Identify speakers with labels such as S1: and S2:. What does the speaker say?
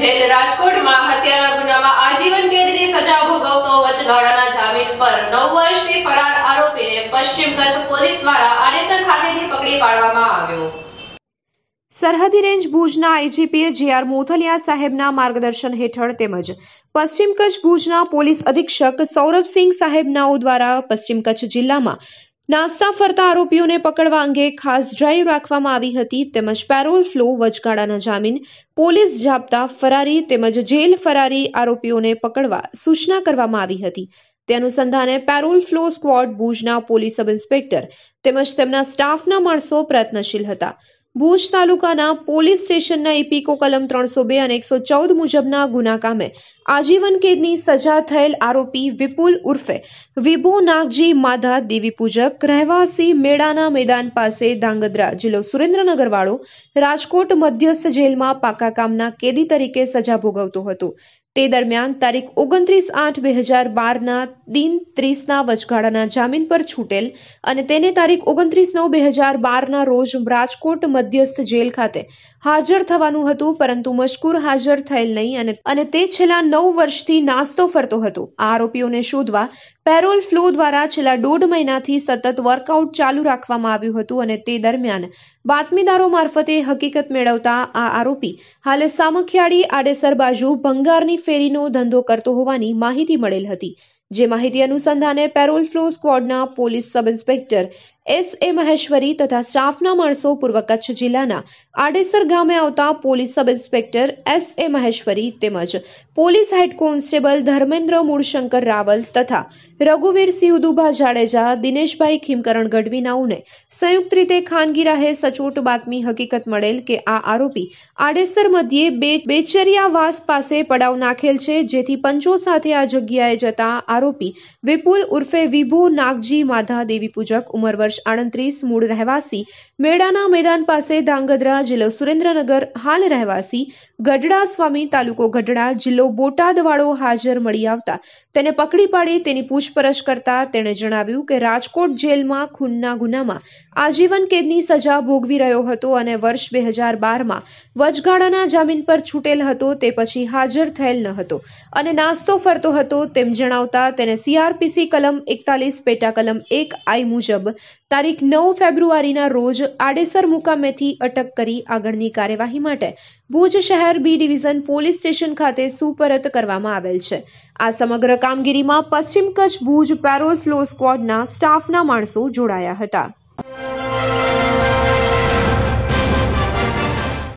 S1: jail રાજકોટમાં હત્યાના ગુનામાં આજીવન કેદની સજા ભોગવતો વચગાળાના જામીન પર નવ વર્ષથી ફરાર આરોપીને પશ્ચિમ કચ્છ પોલીસ દ્વારા આડેસર ખાતેથી પકડી પાડવામાં આવ્યો સરહદી રેન્જ ભુજના આઈજીપીએ જીઆર મોથલિયા સાહેબના માર્ગદર્શન હેઠળ તેમજ પશ્ચિમ કચ્છ ભુજના પોલીસ અધિક્ષક સૌરભસિંહ સાહેબનાઓ દ્વારા પશ્ચિમ કચ્છ જિલ્લામાં નાસ્તા ફરતા આરોપીઓને પકડવા અંગે ખાસ ડ્રાઈવ રાખવામાં આવી હતી તેમજ પેરોલ ફ્લો વચગાળાના જામીન પોલીસ જાપતા ફરારી તેમજ જેલ ફરારી આરોપીઓને પકડવા સૂચના કરવામાં આવી હતી તે અનુસંધાને પેરોલ ફ્લો સ્ક્વોડ ભુજના પોલીસ સબ ઇન્સ્પેક્ટર તેમજ તેમના સ્ટાફના માણસો પ્રયત્નશીલ હતા ભુજ તાલુકાના પોલીસ સ્ટેશનના ઇપીકો કલમ ત્રણસો બે અને એકસો ચૌદ મુજબના ગુના કામે આજીવન કેદની સજા થયેલ આરોપી વિપુલ ઉર્ફે વિભુ નાગજી માધા દેવી પૂજક રહેવાસી મેળાના મેદાન પાસે ધાંગધ્રા જિલ્લો સુરેન્દ્રનગર વાળો રાજકોટ મધ્યસ્થ જેલમાં પાકા કામના કેદી તરીકે સજા ભોગવતો હતો તે દરમિયાન તારીખ ઓગણત્રીસ આઠ બે હજાર બારના દિન ત્રીસના વચગાળાના જામીન પર છૂટેલ અને તેને તારીખ ઓગણત્રીસ નવ બે હજાર બારના રોજ રાજકોટ મધ્યસ્થ જેલ ખાતે હાજર થવાનું હતું પરંતુ મશકુર હાજર થયેલ નહીં અને તે છેલ્લા નવ વર્ષથી નાસ્તો ફરતો હતો આરોપીઓને શોધવા પેરોલ ફ્લો દ્વારા છેલ્લા દોઢ મહિનાથી સતત વર્કઆઉટ ચાલુ રાખવામાં આવ્યું હતું અને તે દરમિયાન બાતમીદારો મારફતે હકીકત મેળવતા આ આરોપી હાલે સામખિયાળી આડેસર બાજુ ભંગારની ફેરીનો ધંધો કરતો હોવાની માહિતી મળેલ હતી જે માહિતી અનુસંધાને પેરોલ ફ્લો સ્ક્વોડના police sub inspector S A Maheshwari તથા સ્ટાફના માણસો પૂર્વ કચ્છ જિલ્લાના આડેસર ગામે આવતા police sub inspector S A Maheshwari તેમજ police head constable Dharmendra Mulshankar Raval તથા રઘુવીરસિંહ ઉદુભા જાડેજા દિનેશભાઈ ખીમકરણ ગઢવી સંયુક્ત રીતે ખાનગી રાહે સચોટ બાતમી હકીકત મળેલ કે આ આરોપી આડેસર મધ્યે બે બેચરિયાવાસ પાસે પડાવ નાખેલ છે જેથી પંચો સાથે આ જગ્યાએ જતા આરોપી વિપુલ ઉર્ફે વિભુ નાગજી માધા દેવી પૂજક ઉમરવર વર્ષ આડત્રીસ મૂળ રહેવાસી મેળાના મેદાન પાસે ધાંગધ્રા જિલ્લો સુરેન્દ્રનગર હાલ રહેવાસી ગઢડા સ્વામી તાલુકો ગઢડા જિલ્લો બોટાદવાળો હાજર મળી આવતા તેને પકડી પાડી તેની પૂછપરછ કરતા તેણે જણાવ્યું કે રાજકોટ જેલમાં ખૂનના ગુનામાં આજીવન કેદની સજા ભોગવી રહ્યો હતો અને વર્ષ બે હજાર બારમાં વચગાળાના જામીન પર છૂટેલ હતો તે પછી હાજર થયેલ ન હતો અને નાસ્તો ફરતો હતો તેમ જણાવતા તેને સીઆરપીસી કલમ એકતાલીસ પેટા કલમ એક આઈ મુજબ તારીખ નવ ફેબ્રુઆરીના રોજ આડેસર મુકામેથી અટક કરી આગળની કાર્યવાહી માટે ભુજ શહેર બી ડિવિઝન પોલીસ સ્ટેશન ખાતે સુપરત કરવામાં આવેલ છે આ સમગ્ર કામગીરીમાં પશ્ચિમ કચ્છ ભુજ પેરોલ ફ્લો સ્ક્વોડના સ્ટાફના માણસો જોડાયા હતા